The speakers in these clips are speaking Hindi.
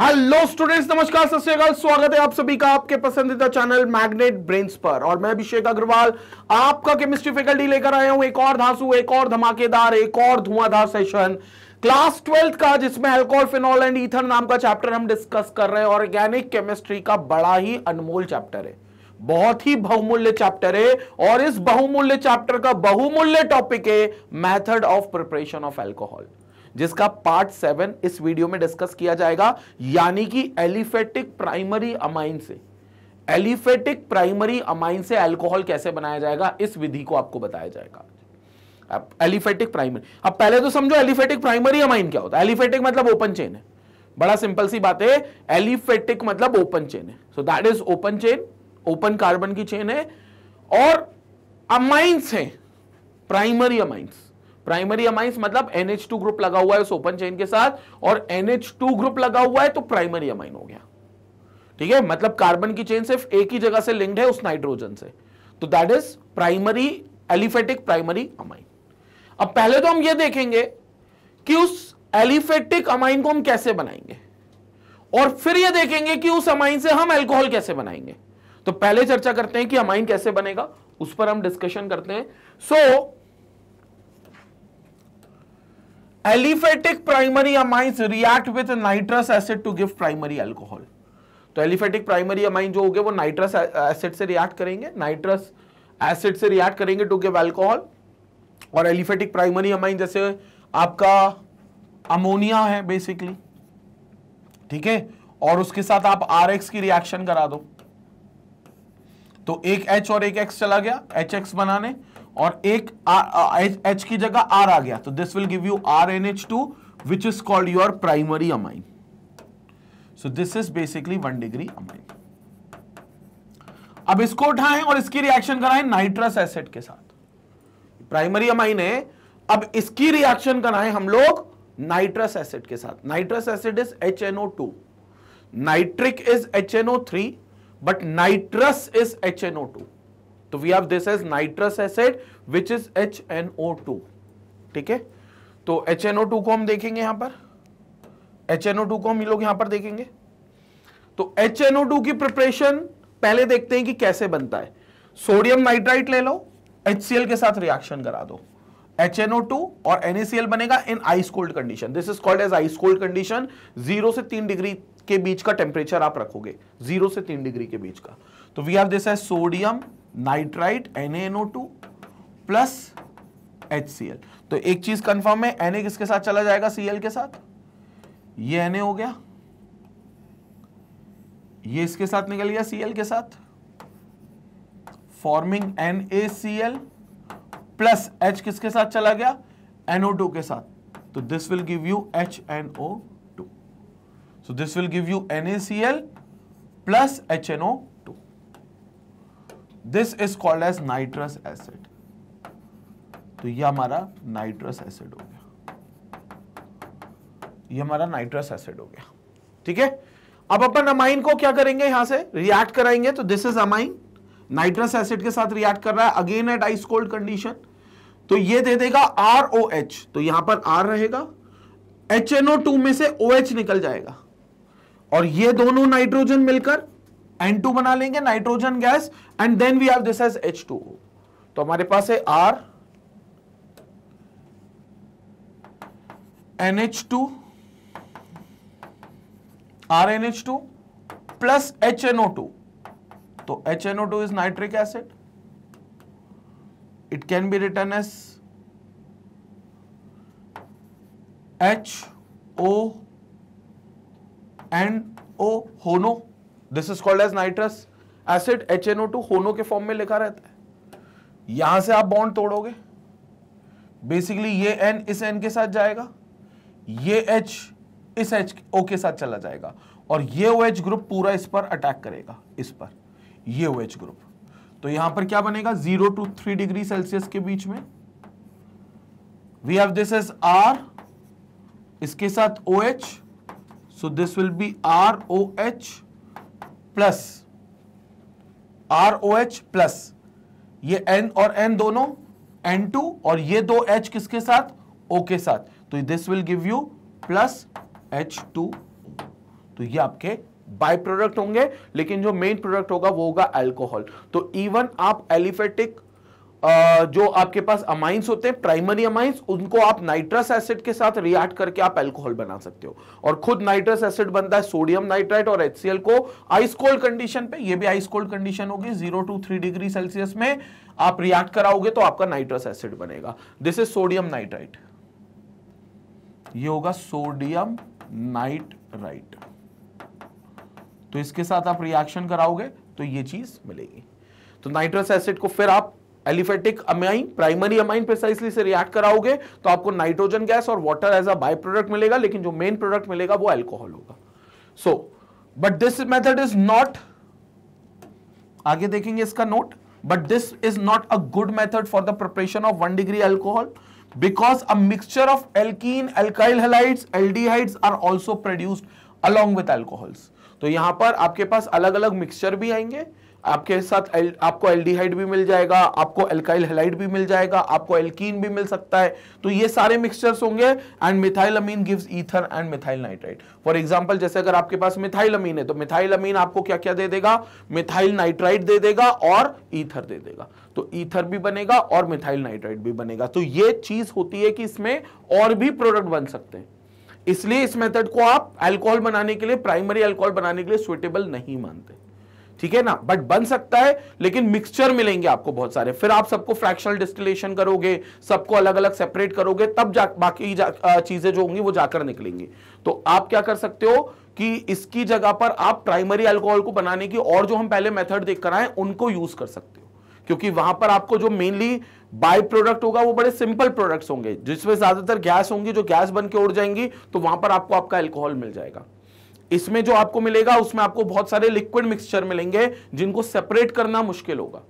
हेलो स्टूडेंट्स नमस्कार सत स्वागत है आप सभी का आपके पसंदीदा चैनल मैग्नेट ब्रेन्स पर और मैं अभिषेक अग्रवाल आपका केमिस्ट्री फैकल्टी लेकर आया हूं एक और धासु एक और धमाकेदार एक और धुआंधार सेशन क्लास ट्वेल्थ का जिसमें अल्कोहल फिनॉल एंड ईथर नाम का चैप्टर हम डिस्कस कर रहे हैं ऑर्गेनिक केमिस्ट्री का बड़ा ही अनमोल चैप्टर है बहुत ही बहुमूल्य चैप्टर है और इस बहुमूल्य चैप्टर का बहुमूल्य टॉपिक है method of preparation of alcohol जिसका पार्ट सेवन इस वीडियो में डिस्कस किया जाएगा यानी कि एलिफेटिक प्राइमरी अमाइन से एलिफेटिक प्राइमरी अमाइन से अल्कोहल कैसे बनाया जाएगा इस विधि को आपको बताया जाएगा अब एलिफेटिक प्राइमरी अब पहले तो समझो एलिफेटिक प्राइमरी अमाइन क्या होता है एलिफेटिक मतलब ओपन चेन है बड़ा सिंपल सी बात है एलिफेटिक मतलब ओपन चेन है so that is open chain open carbon की चेन है और अमाइंस है प्राइमरी अमाइंस प्राइमरी अमाइंस मतलब एनएच टू ग्रुप लगा हुआ है उस ओपन चेन के साथ और एनएच टू ग्रुप लगा हुआ है तो प्राइमरी अमाइन हो गया ठीक है मतलब कार्बन की चेन सिर्फ एक ही जगह से लिंक्ड है उस नाइट्रोजन से तो that is primary aliphatic primary amine अब पहले तो हम ये देखेंगे कि उस एलिफेटिक अमाइन को हम कैसे बनाएंगे और फिर यह देखेंगे कि उस अमाइन से हम एल्कोहल कैसे बनाएंगे तो पहले चर्चा करते हैं कि अमाइन कैसे बनेगा उस पर हम डिस्कशन करते हैं so so, aliphatic primary amines react with nitrous acid to give primary alcohol तो एलिफेटिक प्राइमरी अमाइन जो हो गए वो नाइट्रस एसिड से रिएक्ट करेंगे नाइट्रस एसिड से रिएक्ट करेंगे टू गिव एल्कोहल और एलिफेटिक प्राइमरी अमाइन जैसे आपका अमोनिया है बेसिकली ठीक है और उसके साथ आप आर की रिएक्शन करा दो तो एक एच और एक एक्स चला गया एच एक्स बनाने और एक एच की जगह आर आ गया तो this will give you R N H two which is called your primary amine so this is basically one degree amine अब इसको उठाएं और इसकी रिएक्शन कराएं नाइट्रस एसिड के साथ प्राइमरी अमाइन है अब इसकी रिएक्शन कराएं हम लोग नाइट्रस एसिड के साथ nitrous acid is H O two nitric is H O three but nitrous is HNO2. So तो we have this as nitrous acid which is HNO2. ठीक है तो HNO2 को हम देखेंगे यहां पर HNO2 को हम लोग यहां पर देखेंगे तो HNO2 की प्रिपरेशन पहले देखते हैं कि कैसे बनता है सोडियम नाइट्राइट ले लो HCl के साथ रिएक्शन करा दो HNO2 और NaCl बनेगा in ice cold condition this is called as ice cold condition zero से तीन डिग्री के बीच का टेम्परेचर आप रखोगे जीरो से तीन डिग्री के बीच का तो वी हैव दिस है sodium nitrite two plus L तो एक चीज कंफर्म है एनए किसके साथ चला जाएगा सीएल के साथ ये ए हो गया ये इसके साथ निकल गया सीएल के साथ फॉर्मिंग एल प्लस एच किसके साथ चला गया टू के साथ तो this will give you H N O So this will give you NaCl plus HNO2. This is called as nitrous acid. तो ये हमारा नाइट्रस एसिड हो गया ये हमारा नाइट्रस एसिड हो गया ठीक है अब अपन अमाइन को क्या करेंगे यहां से रिएक्ट कराएंगे तो this is amine nitrous acid के साथ रिएक्ट कर रहा है again at ice cold condition तो ये दे देगा आर ओ एच तो यहां पर आर रहेगा एच एन ओ टू में से ओ OH एच निकल जाएगा और ये दोनों नाइट्रोजन मिलकर N2 बना लेंगे nitrogen gas and then we have this as H तो हमारे पास है R NH2 RNH2 plus HNO2 तो HNO2 is nitric acid it can be written as H O and O होनो this is called as nitrous acid H N O two होनो के फॉर्म में लिखा रहता है यहां से आप बॉन्ड तोड़ोगे बेसिकली ये एन इस एन के साथ जाएगा ये एच इस एच ओ के साथ चला जाएगा और ये ओ एच ग्रुप पूरा इस पर अटैक करेगा इस पर ये ओ एच ग्रुप तो यहां पर क्या बनेगा zero to three degree Celsius के बीच में we have this as R इसके साथ O OH, H So this will be ROH plus ROH plus ये N और N दोनों N2 और ये दो H किसके साथ O के साथ तो this will give you plus H two तो ये आपके बाय प्रोडक्ट होंगे लेकिन जो मेन प्रोडक्ट होगा वो होगा अल्कोहल तो इवन आप एलिफेटिक जो आपके पास अमाइंस होते हैं प्राइमरी अमाइंस उनको आप नाइट्रस एसिड के साथ रिएक्ट करके आप एल्कोहल बना सकते हो और खुद नाइट्रस एसिड बनता है सोडियम नाइट्राइट और एचसीएल को आइस कोल्ड कंडीशन पे ये भी आइस कोल्ड कंडीशन होगी zero to three degree Celsius में आप रिएक्ट कराओगे तो आपका नाइट्रस एसिड बनेगा दिस इज सोडियम नाइट्राइट ये होगा सोडियम नाइट्राइट तो इसके साथ आप रिएक्शन कराओगे तो ये चीज मिलेगी तो नाइट्रस एसिड को फिर आप aliphatic amine primary amine precisely से रिएक्ट कराओगे तो आपको नाइट्रोजन गैस और water as a by product मिलेगा लेकिन जो मेन प्रोडक्ट मिलेगा वो एल्कोहल होगा so but this method is not आगे देखेंगे इसका note but this is not a good method for the preparation of one degree alcohol because a mixture of alkene alkyl halides aldehydes are also produced along with alcohols तो यहां पर आपके पास अलग अलग मिक्सचर भी आएंगे आपके साथ एल, आपको एल्डिहाइड भी मिल जाएगा आपको एल्काइल हेलाइड भी मिल जाएगा आपको एल्कीन भी मिल सकता है तो ये सारे मिक्सचर्स होंगे and methyl amine gives ether and methyl nitrite for example जैसे अगर आपके पास मिथाइल अमीन है तो मिथाइल अमीन आपको क्या क्या दे देगा मिथाइल नाइट्राइट दे देगा और ईथर दे देगा तो ईथर भी बनेगा और मिथाइल नाइट्राइट भी बनेगा तो ये चीज होती है कि इसमें और भी प्रोडक्ट बन सकते हैं इसलिए इस मेथड को आप अल्कोहल बनाने के लिए प्राइमरी अल्कोहल बनाने के लिए सुटेबल नहीं मानते ठीक है ना बट बन सकता है लेकिन मिक्सचर मिलेंगे आपको बहुत सारे फिर आप सबको फ्रैक्शनल डिस्टिलेशन करोगे सबको अलग अलग सेपरेट करोगे तब जा बाकी चीजें जो होंगी वो जाकर निकलेंगी तो आप क्या कर सकते हो कि इसकी जगह पर आप प्राइमरी अल्कोहल को बनाने की और जो हम पहले मेथड देख कर आए उनको यूज कर सकते हो क्योंकि वहां पर आपको जो मेनली बाय प्रोडक्ट होगा वो बड़े सिंपल प्रोडक्ट्स होंगे जिसमें ज्यादातर गैस होंगी जो गैस बन के उड़ जाएंगी तो वहां पर आपको आपका एल्कोहल मिल जाएगा इसमें जो आपको मिलेगा उसमें आपको बहुत सारे लिक्विड मिक्सचर मिलेंगे जिनको सेपरेट करना मुश्किल होगा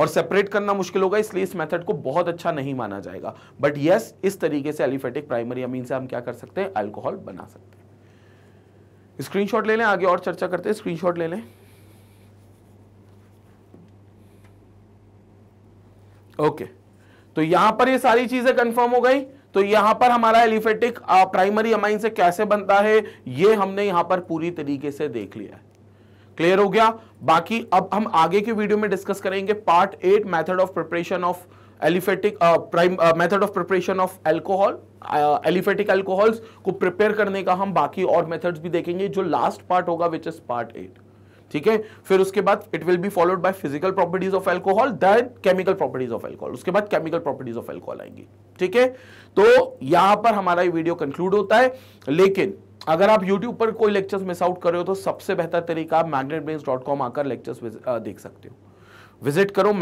और सेपरेट करना मुश्किल होगा इसलिए इस मेथड को बहुत अच्छा नहीं माना जाएगा बट यस इस तरीके से एलिफेटिक प्राइमरी अमीन से हम क्या कर सकते हैं अल्कोहल बना सकते हैं स्क्रीनशॉट ले लें आगे और चर्चा करते हैं स्क्रीनशॉट ले लें ओके तो यहां पर ये सारी चीजें कंफर्म हो गई तो यहां पर हमारा एलिफेटिक प्राइमरी अमाइन से कैसे बनता है ये हमने यहां पर पूरी तरीके से देख लिया है क्लियर हो गया बाकी अब हम आगे के वीडियो में डिस्कस करेंगे part eight method of preparation of aliphatic prime method of preparation of alcohol aliphatic alcohols को प्रिपेयर करने का हम बाकी और मेथड्स भी देखेंगे जो लास्ट पार्ट होगा विच इज पार्ट एट ठीक है फिर उसके बाद it will be followed by physical properties of alcohol then chemical properties of alcohol उसके बाद केमिकल प्रॉपर्टीज ऑफ एल्कोहल आएंगी ठीक है तो यहां पर हमारा ये वीडियो कंक्लूड होता है लेकिन अगर आप YouTube पर कोई लेक्चर्स मिस आउट कर रहे हो तो सबसे बेहतर तरीका आप कॉम आकर लेक्चर्स देख सकते हो विजिट करो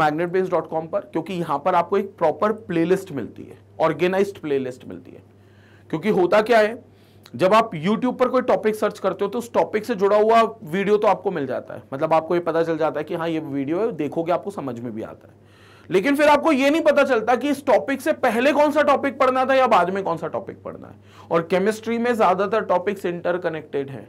कॉम पर क्योंकि यहां पर आपको एक प्रॉपर प्लेलिस्ट मिलती है ऑर्गेनाइज्ड प्लेलिस्ट मिलती है क्योंकि होता क्या है जब आप YouTube पर कोई टॉपिक सर्च करते हो तो उस टॉपिक से जुड़ा हुआ वीडियो तो आपको मिल जाता है मतलब आपको ये पता चल जाता है कि हाँ ये वीडियो है देखोगे आपको समझ में भी आता है लेकिन फिर आपको ये नहीं पता चलता कि इस टॉपिक से पहले कौन सा टॉपिक पढ़ना था या बाद में कौन सा टॉपिक पढ़ना है और केमिस्ट्री में ज़्यादातर टॉपिक्स इंटरकनेक्टेड हैं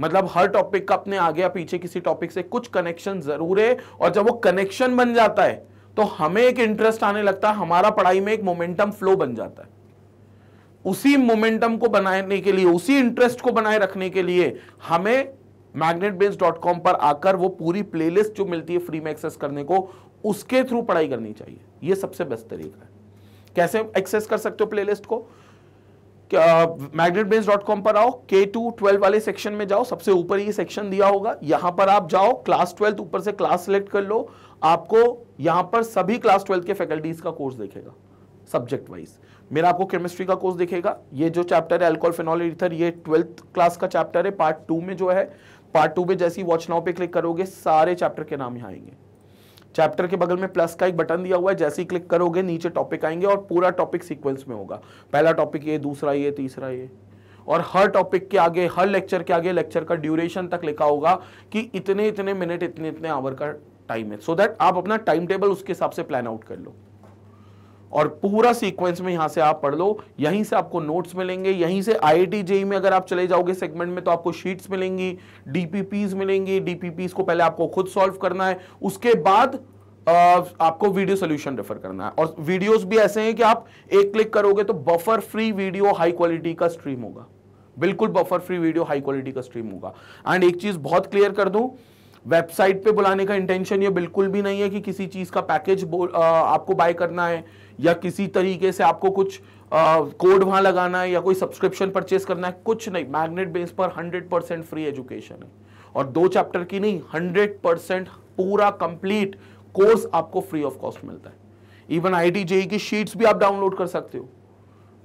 मतलब हर टॉपिक का अपने आगे या पीछे किसी टॉपिक से कुछ कनेक्शन जरूर है और जब वो कनेक्शन बन जाता है तो हमें एक इंटरेस्ट आने लगता है हमारा पढ़ाई में एक मोमेंटम फ्लो बन जाता है उसी मोमेंटम को बनाने के लिए उसी इंटरेस्ट को बनाए रखने के लिए हमें magnetbase.com पर आकर वो पूरी प्लेलिस्ट जो मिलती है फ्री में एक्सेस करने को उसके थ्रू पढ़ाई करनी चाहिए ये सबसे बेस्ट तरीका है कैसे एक्सेस कर सकते हो प्लेलिस्ट को मैग्नेटबेस डॉट कॉम पर आओ के टू ट्वेल्व वाले सेक्शन में जाओ सबसे ऊपर ये सेक्शन दिया होगा यहां पर आप जाओ क्लास ट्वेल्थ ऊपर से क्लास सेलेक्ट कर लो आपको यहां पर सभी क्लास ट्वेल्थ के फैकल्टीज का कोर्स देखेगा सब्जेक्ट वाइज मेरा आपको केमिस्ट्री का कोर्स दिखेगा ये जो चैप्टर है एल्कोल फेनॉल इथर ये ट्वेल्थ क्लास का चैप्टर है पार्ट टू में जो है पार्ट टू में जैसी वॉच नाउ पे क्लिक करोगे सारे चैप्टर के नाम यहाँ आएंगे चैप्टर के बगल में प्लस का एक बटन दिया हुआ है जैसे ही क्लिक करोगे नीचे टॉपिक आएंगे और पूरा टॉपिक सीक्वेंस में होगा पहला टॉपिक ये दूसरा ये तीसरा ये और हर टॉपिक के आगे हर लेक्चर के आगे लेक्चर का ड्यूरेशन तक लिखा होगा कि इतने इतने मिनट इतने इतने आवर का टाइम है सो so दैट आप अपना टाइम टेबल उसके हिसाब से प्लान आउट कर लो और पूरा सीक्वेंस में यहां से आप पढ़ लो यहीं से आपको नोट्स मिलेंगे यहीं से आई जेई e में अगर आप चले जाओगे सेगमेंट में तो आपको शीट्स मिलेंगी डीपीपीज मिलेंगी डीपीपीज को पहले आपको खुद सॉल्व करना है उसके बाद आपको वीडियो सोल्यूशन रेफर करना है और वीडियोस भी ऐसे हैं कि आप एक क्लिक करोगे तो buffer free video high quality का स्ट्रीम होगा बिल्कुल buffer free video high quality का स्ट्रीम होगा एंड एक चीज बहुत क्लियर कर दू वेबसाइट पे बुलाने का इंटेंशन ये बिल्कुल भी नहीं है कि किसी चीज का पैकेज आपको बाय करना है या किसी तरीके से आपको कुछ कोड वहां लगाना है या कोई सब्सक्रिप्शन परचेस करना है कुछ नहीं मैग्नेट बेस पर 100 परसेंट फ्री एजुकेशन है और दो चैप्टर की नहीं 100 परसेंट पूरा कंप्लीट कोर्स आपको फ्री ऑफ कॉस्ट मिलता है इवन आई टी जेई की शीट्स भी आप डाउनलोड कर सकते हो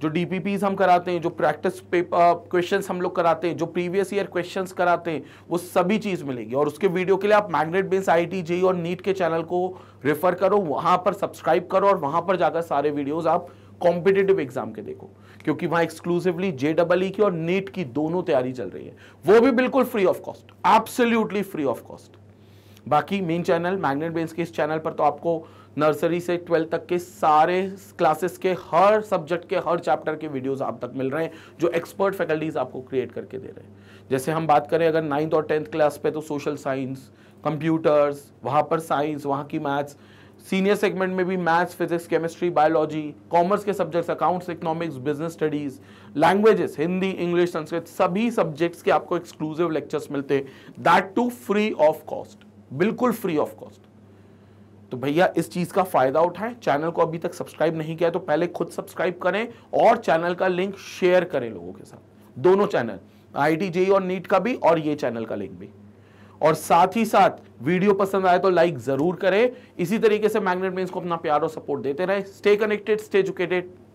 जो डी हम कराते हैं जो प्रैक्टिस क्वेश्चन uh, हम लोग कराते हैं जो प्रीवियस ईयर क्वेश्चंस कराते हैं वो सभी चीज़ मिलेगी और उसके वीडियो के लिए आप Magnet Brains I T JEE और नीट के चैनल को रेफर करो वहाँ पर सब्सक्राइब करो और वहाँ पर जाकर सारे वीडियोज़ आप कॉम्पिटेटिव एग्जाम के देखो क्योंकि वहाँ एक्सक्लूसिवली जे डबल ई की और नीट की दोनों तैयारी चल रही है वो भी बिल्कुल free of cost absolutely free of cost बाकी मेन चैनल मैग्नेट बेन्स के इस चैनल पर तो आपको नर्सरी से ट्वेल्थ तक के सारे क्लासेस के हर सब्जेक्ट के हर चैप्टर के वीडियोस आप तक मिल रहे हैं जो एक्सपर्ट फैकल्टीज़ आपको क्रिएट करके दे रहे हैं जैसे हम बात करें अगर नाइन्थ और टेंथ क्लास पे तो सोशल साइंस कंप्यूटर्स वहाँ पर साइंस वहाँ की मैथ्स सीनियर सेगमेंट में भी maths physics chemistry biology commerce के subjects accounts economics business studies languages Hindi English Sanskrit सभी सब्जेक्ट्स के आपको एक्सक्लूसिव लेक्चर्स मिलते हैं that too free of cost बिल्कुल फ्री ऑफ कॉस्ट तो भैया इस चीज़ का फ़ायदा उठाएं चैनल को अभी तक सब्सक्राइब नहीं किया तो पहले खुद सब्सक्राइब करें और चैनल का लिंक शेयर करें लोगों के साथ दोनों चैनल आई टी और नीट का भी और ये चैनल का लिंक भी और साथ ही साथ वीडियो पसंद आए तो लाइक ज़रूर करें इसी तरीके से मैग्नेट मीन को अपना प्यार और सपोर्ट देते रहे स्टे कनेक्टेड स्टे एजुकेटेड